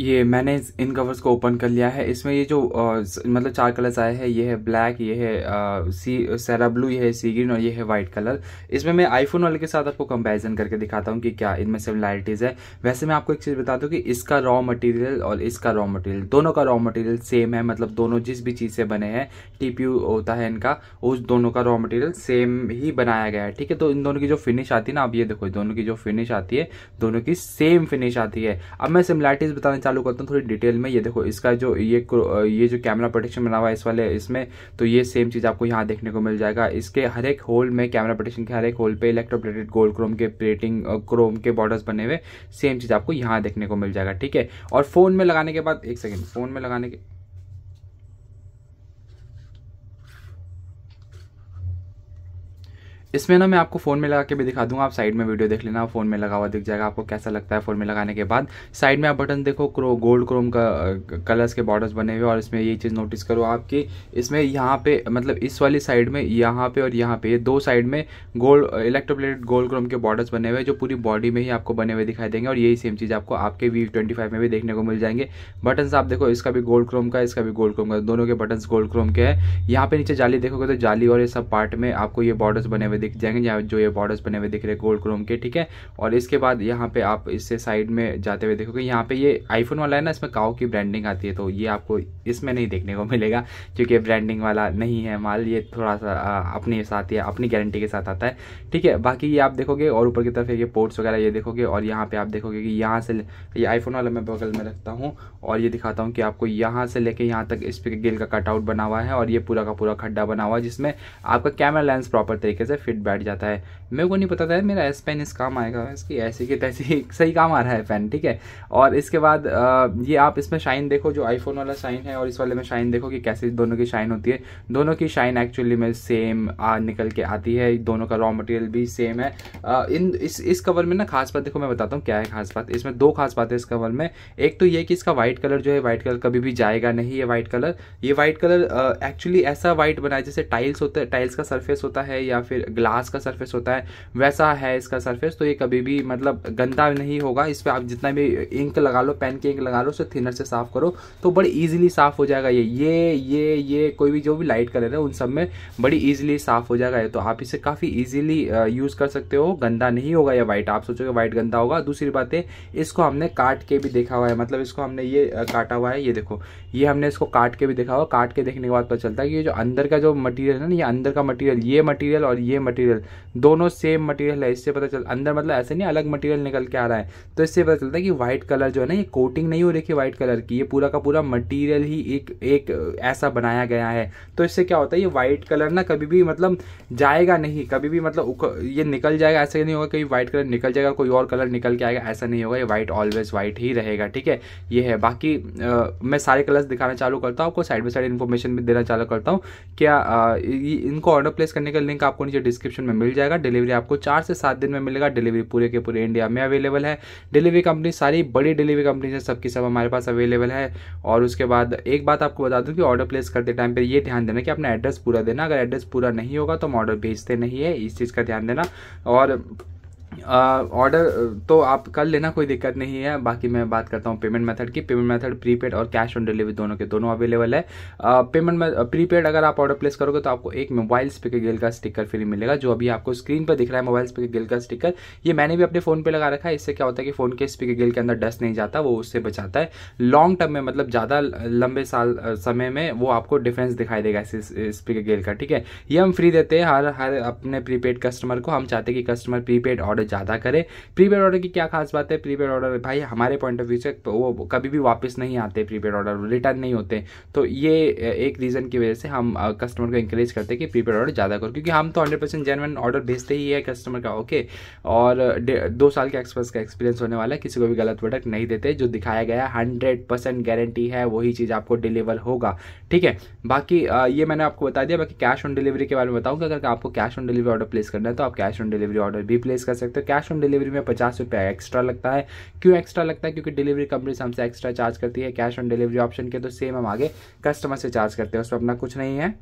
ये मैंने इन कवर्स को ओपन कर लिया है इसमें ये जो आ, मतलब चार कलर्स आए हैं ये है ब्लैक ये है आ, सी सैरा ब्लू ये है सी ग्रीन और ये है वाइट कलर इसमें मैं आईफोन वाले के साथ आपको कंपैरिजन करके दिखाता हूँ कि क्या इनमें सिमिलैरिटीज़ है वैसे मैं आपको एक चीज़ बता दूँ कि इसका रॉ मटेरियल और इसका रॉ मटेरियल दोनों का रॉ मटेरियल सेम है मतलब दोनों जिस भी चीज़ से बने हैं टी होता है इनका उस दोनों का रॉ मटेरियल सेम ही बनाया गया है ठीक है तो इन दोनों की जो फिनिश आती है ना आप ये देखो दोनों की जो फिनिश आती है दोनों की सेम फिनिश आती है अब मैं सिमिलैरिटीज़ बताना चालू करता हूँ थोड़ी डिटेल में ये देखो इसका जो ये ये जो कैमरा प्रोटेक्शन बना हुआ है इस वाले इसमें तो ये सेम चीज़ आपको यहाँ देखने को मिल जाएगा इसके हर एक होल में कैमरा प्रोटेक्शन के हर एक होल पे इलेक्ट्रोप्लेटेड गोल्ड क्रोम के प्लेटिंग क्रोम के बॉर्डर्स बने हुए सेम चीज़ आपको यहाँ देखने को मिल जाएगा ठीक है और फ़ोन में लगाने के बाद एक सेकेंड फ़ोन में लगाने के इसमें ना मैं आपको फ़ोन में लगा के भी दिखा दूंगा आप साइड में वीडियो देख लेना फ़ोन में लगा हुआ दिख जाएगा आपको कैसा लगता है फ़ोन में लगाने के बाद साइड में आप बटन देखो क्रो गोल्ड क्रोम का कलर्स के बॉर्डर्स बने हुए और इसमें ये चीज़ नोटिस करो आपकी इसमें यहाँ पे मतलब इस वाली साइड में यहाँ पे और यहाँ पे ये दो साइड में गोल्ड इलेक्ट्रोप्लेटेड गोल्ड क्रोम के बॉर्डर्स बने हुए जो पूरी बॉडी में ही आपको बने हुए दिखाई देंगे और यही सेम चीज़ आपको आपके वी ट्वेंटी फाइव में भी देखने को मिल जाएंगे बटन आप देखो इसका भी गोल्ड क्रोम का इसका भी गोल्ड क्रोम का दोनों के बटन गोल्ड क्रोम के है यहाँ पे नीचे जाली देखोगे तो जाली और ये सब पार्ट में आपको ये बॉर्डर्स बने हुए दिख जाएंगे यहाँ जो ये बॉर्डर्स बने हुए दिख रहे हैं गोल्ड क्रोम के ठीक है और इसके बाद यहाँ पे आप इससे साइड में जाते हुए देखोगे यहाँ पे ये आईफोन वाला है ना इसमें काओ की ब्रांडिंग आती है तो ये आपको इसमें नहीं देखने को मिलेगा क्योंकि ब्रांडिंग वाला नहीं है माल ये थोड़ा सा अपने साथ या अपनी गारंटी के साथ आता है ठीक है बाकी ये आप देखोगे और ऊपर की तरफ ये पोर्ट्स वगैरह ये देखोगे और यहाँ पे आप देखोगे कि यहाँ से ये आईफोन वाला मैं बगल में रखता हूँ और ये दिखाता हूँ कि आपको यहाँ से लेके यहाँ तक इस पर गिल का कटआउट बना हुआ है और ये पूरा का पूरा खड्डा बना हुआ है जिसमें आपका कैमरा लेंस प्रॉपर तरीके से फिट फिट बैठ जाता है मेरे को नहीं पता था मेरा एस पेन इस काम आएगा इसकी ऐसे के तैसे सही काम आ रहा है पेन ठीक है और इसके बाद ये आप इसमें शाइन देखो जो आईफोन वाला शाइन है और इस वाले में शाइन देखो कि कैसे दोनों की शाइन होती है दोनों की शाइन एक्चुअली में सेम आ, निकल के आती है दोनों का रॉ मटेरियल भी सेम है इन इस इस कवर में ना खास बात देखो मैं बताता हूँ क्या है खास बात इसमें दो खास बात इस कवर में एक तो ये कि इसका वाइट कलर जो है वाइट कलर कभी भी जाएगा नहीं ये वाइट कलर ये वाइट कलर एक्चुअली ऐसा वाइट बनाया जैसे टाइल्स होता है टाइल्स का सरफेस होता है या फिर ग्लास का सरफेस होता है वैसा है इसका सरफेस तो ये कभी भी मतलब गंदा नहीं होगा इस पर आप जितना भी इंक लगा लो पेन की इंक लगा लो उसे थिनर से साफ करो तो बड़ी ईजिली साफ हो जाएगा ये ये ये ये कोई भी जो भी लाइट कलर है उन सब में बड़ी ईजिली साफ हो जाएगा ये तो आप इसे काफ़ी ईजिली यूज़ कर सकते हो गंदा नहीं होगा या व्हाइट आप सोचोगे व्हाइट गंदा होगा दूसरी बात है इसको हमने काट के भी देखा हुआ है मतलब इसको हमने ये काटा हुआ है ये देखो ये हमने इसको काट के भी देखा हुआ काट के देखने के बाद पता चलता है कि ये जो अंदर का जो मटीरियल है ना ये अंदर का मटीरियल ये मटीरियल और ये मटीरियल मटेरियल दोनों सेम मटेरियल है इससे पता चल अंदर मतलब ऐसे नहीं अलग मटेरियल निकल के आ रहा है तो इससे पता चलता है कि व्हाइट कलर जो है ना ये कोटिंग नहीं हो रही है व्हाइट कलर की ये पूरा का पूरा मटीरियल ही एक एक ऐसा बनाया गया है तो इससे क्या होता है ये व्हाइट कलर ना कभी भी मतलब जाएगा नहीं कभी भी मतलब ये निकल जाएगा ऐसा नहीं होगा कभी व्हाइट कलर निकल जाएगा कोई और कलर निकल के आएगा ऐसा नहीं होगा ये व्हाइट ऑलवेज व्हाइट ही रहेगा ठीक है ये है बाकी आ, मैं सारे कलर्स दिखाना चालू करता हूँ आपको साइड बाई साइड इन्फॉर्मेशन भी देना चालू करता हूँ क्या आ, इनको ऑर्डर प्लेस करने का लिंक आपको नीचे डिस्क्रिप डिस्क्रिप्शन में मिल जाएगा डिलीवरी आपको चार से सात दिन में मिलेगा डिलीवरी पूरे के पूरे इंडिया में अवेलेबल है डिलीवरी कंपनी सारी बड़ी डिलीवरी कंपनी है सबकी सब हमारे पास अवेलेबल है और उसके बाद एक बात आपको बता दूँ कि ऑर्डर प्लेस करते टाइम पर यह ध्यान देना कि अपना एड्रेस पूरा देना अगर एड्रेस पूरा नहीं होगा तो हम ऑर्डर भेजते नहीं है इस चीज़ का ध्यान देना और ऑर्डर तो आप कर लेना कोई दिक्कत नहीं है बाकी मैं बात करता हूँ पेमेंट मेथड की पेमेंट मेथड प्रीपेड और कैश ऑन डिलीवरी दोनों के दोनों अवेलेबल है पेमेंट में प्रीपेड अगर आप ऑर्डर प्लेस करोगे तो आपको एक मोबाइल स्पीकर गिल का स्टिकर फ्री मिलेगा जो अभी आपको स्क्रीन पर दिख रहा है मोबाइल स्पीकर गिल का स्टिकर ये मैंने भी अपने फोन पर लगा रखा है इससे क्या होता है कि फोन के स्पीकर गिल के अंदर डस्ट नहीं जाता वो उससे बचाता है लॉन्ग टर्म में मतलब ज़्यादा लंबे साल समय में वो आपको डिफरेंस दिखाई देगा इस स्पीकर गिल का ठीक है ये हम फ्री देते हैं हर हर अपने प्रीपेड कस्टमर को हम चाहते हैं कि कस्टमर प्रीपेड ऑर्डर ज़्यादा करें प्रीपेड ऑर्डर की क्या खास बात है प्रीपेड ऑर्डर भाई हमारे पॉइंट ऑफ व्यू से वो कभी भी वापस नहीं आते प्रीपेड ऑर्डर रिटर्न नहीं होते तो ये एक रीज़न की वजह से हम कस्टमर को इंकरेज करते हैं कि प्रीपेड ऑर्डर ज़्यादा करो क्योंकि हम तो हंड्रेड परसेंट जेनवन ऑर्डर भेजते ही है कस्टमर का ओके और दो साल के एक्सपर्स का एक्सपीरियंस होने वाला है किसी को भी गलत प्रोडक्ट नहीं देते जो दिखाया गया हंड्रेड परसेंट गारंटी है वही चीज़ आपको डिलीवर होगा ठीक है बाकी ये मैंने आपको बता दिया बाकी कैश ऑन डिलीवरी के बारे में बताऊँगा अगर आपको cash on delivery order place करना है तो आप कैश ऑन डिलीवरी ऑर्डर भी प्लेस कर सकते कैश ऑन डिलीवरी में पचास रुपया एक्स्ट्रा लगता है क्यों एक्स्ट्रा लगता है क्योंकि डिलीवरी कंपनी हमसे एक्स्ट्रा चार्ज करती है कैश ऑन डिलीवरी ऑप्शन के तो सेम हम आगे कस्टमर से चार्ज करते हैं उसमें अपना कुछ नहीं है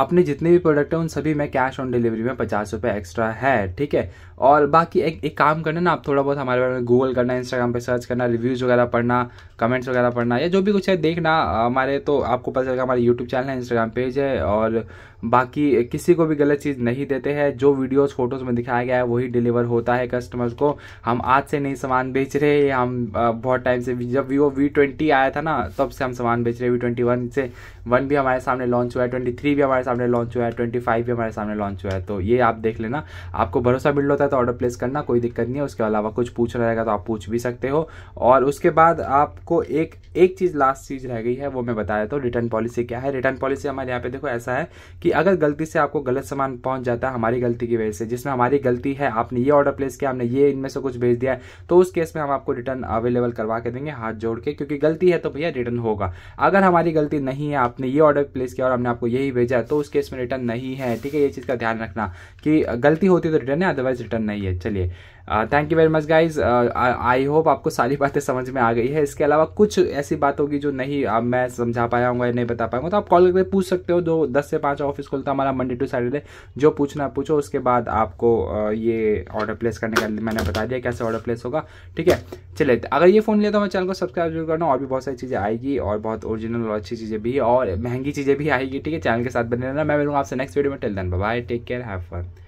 अपने जितने भी प्रोडक्ट हैं उन सभी में कैश ऑन डिलीवरी में पचास रुपये एक्स्ट्रा है ठीक है और बाकी एक एक काम करना ना आप थोड़ा बहुत हमारे बारे में गूगल करना इंस्टाग्राम पे सर्च करना रिव्यूज़ वगैरह पढ़ना कमेंट्स वगैरह पढ़ना या जो भी कुछ है देखना हमारे तो आपको पता चलेगा हमारे यूट्यूब चैनल है इंस्टाग्राम पेज है और बाकी किसी को भी गलत चीज़ नहीं देते हैं जो वीडियोज़ फोटोज़ में दिखाया गया है वही डिलीवर होता है कस्टमर्स को हम आज से नहीं सामान बेच रहे हम बहुत टाइम से जब वीवो वी ट्वेंटी आया था ना तब से हम सामान बेच रहे वी ट्वेंटी वन से वन भी हमारे सामने लॉन्च हुआ है ट्वेंटी थ्री भी हमारे सामने लॉन्च हुआ है ट्वेंटी फाइव भी हमारे सामने लॉन्च हुआ है तो ये आप देख लेना आपको भरोसा बिल्ड होता है तो ऑर्डर प्लेस करना कोई दिक्कत नहीं है उसके अलावा कुछ पूछना रहेगा तो आप पूछ भी सकते हो और उसके बाद आपको एक एक चीज़ लास्ट चीज़ रह गई है वो मैं बताया तो रिटर्न पॉलिसी क्या है रिटर्न पॉलिसी हमारे यहाँ पे देखो ऐसा है कि अगर गलती से आपको गलत सामान पहुँच जाता है हमारी गलती की वजह से जिसमें हमारी गलती है आपने ये ऑर्डर प्लेस किया हमने ये इनमें से कुछ भेज दिया है तो उस केस में हम आपको रिटर्न अवेलेबल करवा के देंगे हाथ जोड़ के क्योंकि गलती है तो भैया रिटर्न होगा अगर हमारी गलती नहीं है आपने ये ऑर्डर प्लेस किया और हमने आपको यही भेजा है तो उस केस में रिटर्न नहीं है ठीक है ये चीज़ का ध्यान रखना कि गलती होती है तो रिटर्न है अदरवाइज रिटर्न नहीं है चलिए thank you very much guys I hope आपको सारी बातें समझ में आ गई है इसके अलावा कुछ ऐसी बात होगी जो नहीं आ, मैं समझा पाया हूँ या नहीं बता पाऊंगा तो आप कॉल करके पूछ सकते हो दो दस से पाँच ऑफिस खुलता हमारा मंडे टू सैटरडे जो पूछना पूछो उसके बाद आपको आ, uh, ये ऑर्डर प्लेस करने का मैंने बता दिया कैसे ऑर्डर प्लेस होगा ठीक है चले अगर ये फ़ोन लिया तो मैं चैनल को सब्सक्राइब जरूर करना और भी बहुत सारी चीज़ें आएगी और बहुत ओरिजिनल और अच्छी चीज़ें भी और महंगी चीज़ें भी आएगी ठीक है चैनल के साथ बने रहना मैं मिलूँगा आपसे नेक्स्ट वीडियो में till then bye take care have fun